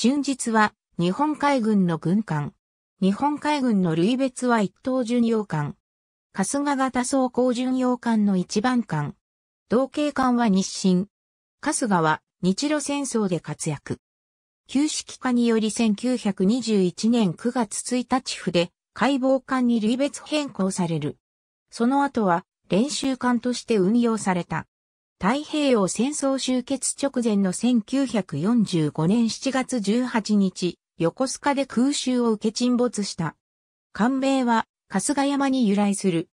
春日は日本海軍の軍艦。日本海軍の類別は一等巡洋艦。春日型装甲巡洋艦の一番艦。同型艦は日清。春日は日露戦争で活躍。旧式化により1921年9月1日で解剖艦に類別変更される。その後は練習艦として運用された。太平洋戦争終結直前の1945年7月18日、横須賀で空襲を受け沈没した。艦名は、春日山に由来する。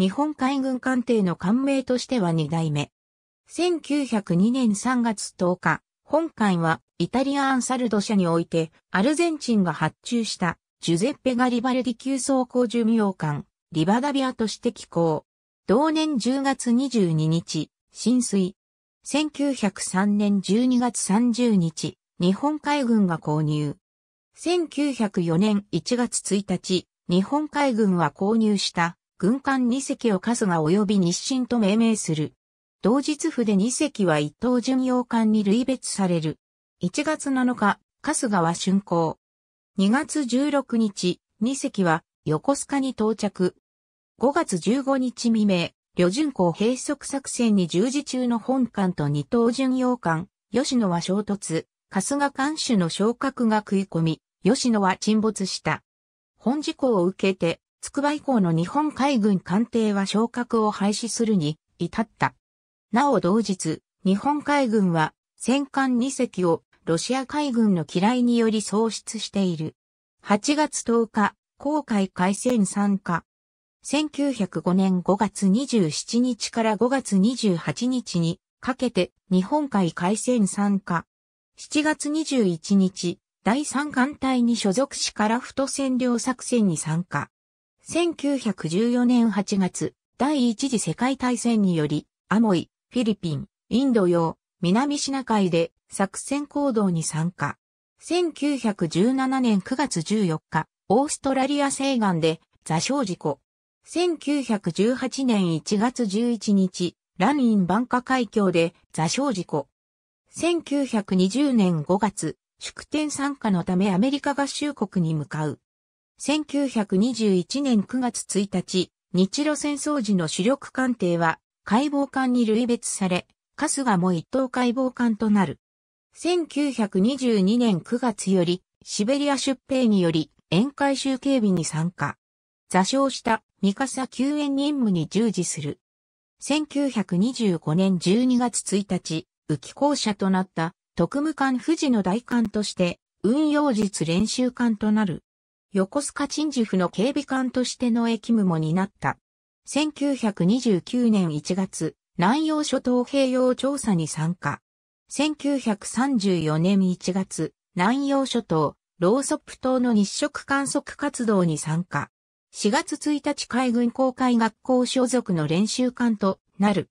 日本海軍艦艇の艦名としては2代目。1902年3月10日、本艦はイタリアアンサルド社において、アルゼンチンが発注した、ジュゼッペ・ガリバルディ級装甲寿命艦、リバダビアとして寄港。同年10月22日、浸水。1903年12月30日、日本海軍が購入。1904年1月1日、日本海軍は購入した軍艦2隻を春日及び日清と命名する。同日府で2隻は一等巡洋艦に類別される。1月7日、春日は竣工。2月16日、2隻は横須賀に到着。5月15日未明、旅順港閉塞作戦に従事中の本艦と二等巡洋艦、吉野は衝突、春日艦首の昇格が食い込み、吉野は沈没した。本事故を受けて、筑波以降の日本海軍艦艇は昇格を廃止するに至った。なお同日、日本海軍は戦艦2隻をロシア海軍の機雷により喪失している。8月10日、航海海戦参加。1905年5月27日から5月28日にかけて日本海海戦参加。7月21日、第三艦隊に所属しカラフト占領作戦に参加。1914年8月、第一次世界大戦により、アモイ、フィリピン、インド洋、南シナ海で作戦行動に参加。1917年9月14日、オーストラリア西岸で座礁事故。1918年1月11日、ランイン万華海峡で座礁事故。1920年5月、祝典参加のためアメリカ合衆国に向かう。1921年9月1日、日露戦争時の主力艦艇は解剖艦に類別され、春日も一等解剖艦となる。1922年9月より、シベリア出兵により、宴会集警備に参加。座礁したカサ救援任務に従事する。1925年12月1日、浮き校舎となった特務官富士の大官として運用術練習艦となる。横須賀鎮守府の警備官としての役務も担った。1929年1月、南洋諸島平洋調査に参加。1934年1月、南洋諸島、ローソプ島の日食観測活動に参加。4月1日海軍公開学校所属の練習艦となる。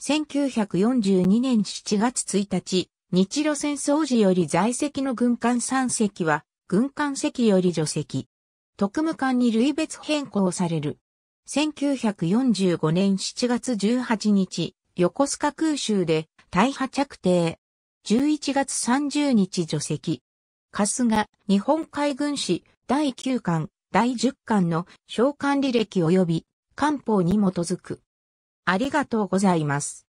1942年7月1日、日露戦争時より在籍の軍艦3隻は、軍艦隻より除籍。特務艦に類別変更される。1945年7月18日、横須賀空襲で大破着艇。11月30日除籍。春日、日本海軍士第9艦第10巻の召喚履歴及び官報に基づく。ありがとうございます。